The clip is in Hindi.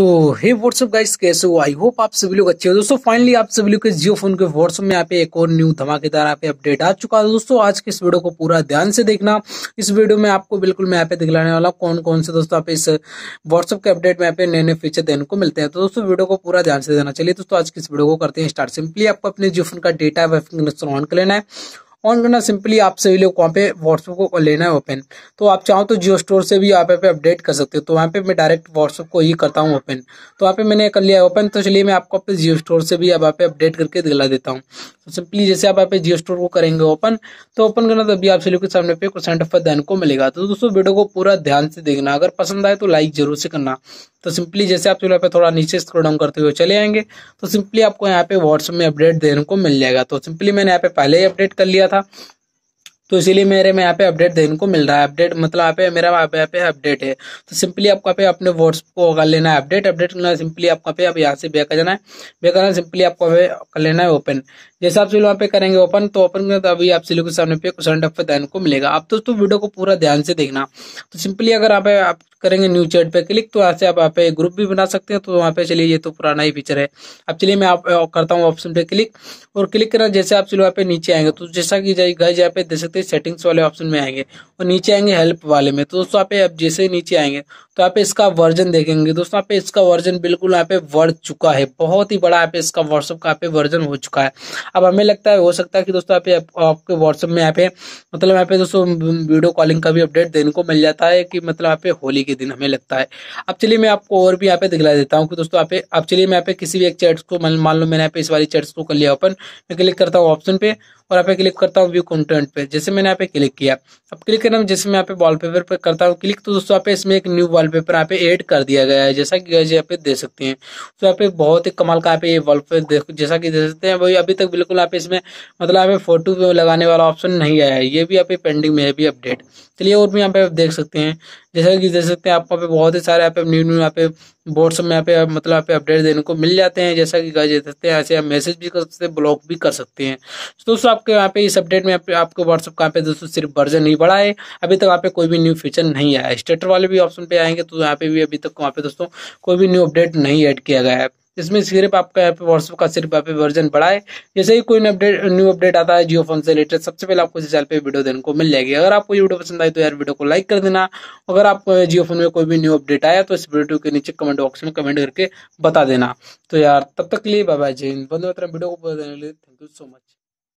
सो हे व्हाट्सअप गाइस कैसे हो आई होप आप सभी लोग अच्छे हो दोस्तों फाइनली आप सभी लोग के जियो फोन के व्हाट्सअप में यहाँ पे एक और न्यू धमाकेदार यहाँ पे अपडेट आ चुका है दोस्तों आज के इस वीडियो को पूरा ध्यान से देखना इस वीडियो में आपको बिल्कुल मैं यहाँ पे दिखलाने वाला कौन कौन से दोस्तों आप इस व्हाट्सअप के अपडेट में यहाँ पे नए नए फीचर देने को मिलते हैं तो दोस्तों वीडियो को पूरा ध्यान से देना चलिए दोस्तों आज की इस वीडियो को करते हैं स्टार्ट सिंपली आपको अपने जियो फोन का डेटा कनेक्शन ऑन कर लेना है ऑन करना सिंपली आप सभी लोग वहाँ पे व्हाट्सअप को लेना है ओपन तो आप चाहो तो जियो स्टोर से भी आप यहाँ पे अपडेट कर सकते हो तो वहाँ पे मैं डायरेक्ट व्हाट्सअप को ही करता हूँ ओपन तो वहाँ पे मैंने कर लिया ओपन तो चलिए मैं आपको अपने जियो स्टोर से भी यहाँ पे अपडेट करके दिला देता हूँ तो सिंपली जैसे आप यहाँ पे जियो स्टोर को करेंगे ओपन तो ओपन करना तो अभी आप सभी लोग के सामने पे परसेंट ऑफ धन को मिलेगा तो दोस्तों वीडियो को पूरा ध्यान से देखना अगर पसंद आए तो लाइक जरूर से करना तो सिंपली जैसे आप यहाँ पे थोड़ा नीचे स्क्रोल डाउन करते हुए चले आएंगे तो सिंपली आपको यहाँ पे व्हाट्सएप में अपडेट देने को मिल जाएगा तो सिंपली मैंने यहाँ पे पहले ही अपडेट कर लिया था तो इसीलिए मेरे में यहाँ पे अपडेट देखने को मिल रहा है अपडेट मतलब यहाँ पे मेरा यहाँ पे यहाँ पे अपडेट है तो सिंपली आपको पे अपने व्हाट्सअप को कर लेना है अपडेट अपडेट करना सिंपली आपका पे आप यहाँ से बेकर जाना है बेकर सिंपली आपको पे कर लेना है ओपन जैसे आप सिलो वहाँ पे करेंगे ओपन तो ओपन करें तो अभी आप सिलो के सामने पे कुछ टफ देखने को मिलेगा आप दोस्तों वीडियो को पूरा ध्यान से देखना तो सिंपली अगर आप करेंगे न्यू चैट पे क्लिक तो यहाँ से आप यहाँ पे ग्रुप भी बना सकते हैं तो वहाँ पे चलिए ये तो पुराना ही फीचर है अब चलिए मैं आप करता हूँ ऑप्शन पे क्लिक और क्लिक करना जैसे आप चलो यहाँ पे नीचे आएंगे तो जैसा कि गाइज यहाँ पे देख सकते हैं सेटिंग्स वाले ऑप्शन में आएंगे और नीचे आएंगे हेल्प वाले में तो दोस्तों आप जैसे नीचे आएंगे तो आप इसका वर्जन देखेंगे दोस्तों आप इसका वर्जन बिल्कुल यहाँ पे बढ़ चुका है बहुत ही बड़ा यहाँ पे इसका व्हाट्सअप का यहाँ पे वर्जन हो चुका है अब हमें लगता है हो सकता है कि दोस्तों आपके व्हाट्सअप में यहाँ पे मतलब यहाँ पे दोस्तों वीडियो कॉलिंग का भी अपडेट देने को मिल जाता है कि मतलब यहाँ पे होली के दिन हमें लगता है अब चलिए मैं आपको और भी यहाँ पे दिखला देता हूँ कि दोस्तों यहाँ पे अब चलिए मैं यहाँ पे किसी भी एक चैट्स को मान लो मैंने यहाँ पे इस वाली चैट्स को कर लिया ओपन मैं क्लिक करता हूँ ऑप्शन पे और यहाँ पे क्लिक करता हूँ व्यू कंटेंट पे जैसे मैंने यहाँ पे क्लिक किया अब क्लिक करना जैसे मैं यहाँ पे वॉलपेपर पे करता हूँ क्लिक तो दोस्तों यहाँ पे इसमें एक न्यू वॉलपेपर यहाँ पे ऐड कर दिया गया है जैसा कि यहाँ पे देख सकते हैं तो यहाँ पे बहुत ही कमाल का यहाँ पे ये वॉलपेपर जैसा कि देख सकते हैं वही अभी तक बिल्कुल यहाँ पे इसमें मतलब यहाँ पे फोटो लगाने वाला ऑप्शन नहीं आया है ये भी यहाँ पे पेंडिंग में है भी अपडेट चलिए और भी यहाँ पे आप देख सकते हैं जैसा कि देख सकते हैं आप वहाँ पे बहुत ही सारे यहाँ पे न्यू न्यू यहाँ पे बोर्ड सब में यहाँ पे मतलब यहाँ पे अपडेट देने को मिल जाते हैं जैसा कि कहा सकते हैं ऐसे आप मैसेज भी कर सकते हैं ब्लॉक भी कर सकते हैं दोस्तों आप आपके यहाँ पे इस अपडेट में आपको व्हाट्सअप का यहाँ पे दोस्तों सिर्फ वर्जन ही बढ़ा है अभी तक यहाँ पे कोई भी न्यू फीचर नहीं आया स्टेटर वाले भी ऑप्शन पे आएंगे तो यहाँ पे भी अभी तक वहाँ पे दोस्तों कोई भी न्यू अपडेट नहीं ऐड किया गया है इसमें सिर्फ आपका यहाँ पे व्हाट्सअप का सिर्फ यहाँ पे वर्जन बढ़ा है जैसे ही कोई अपडेट न्यू अपडेट आता है जियो फोन से रिलेटेड सबसे पहले आपको इस चैनल पे वीडियो देने को मिल जाएगी अगर आपको ये वीडियो पसंद आई तो यार वीडियो को लाइक कर देना अगर आप जियो फोन में कोई भी न्यू अपडेट आया तो इस वीडियो के नीचे कमेंट बॉक्स में कमेंट करके बता देना तो यार तब तक लिए बाबा जय हिंद बंद वीडियो को थैंक यू सो मच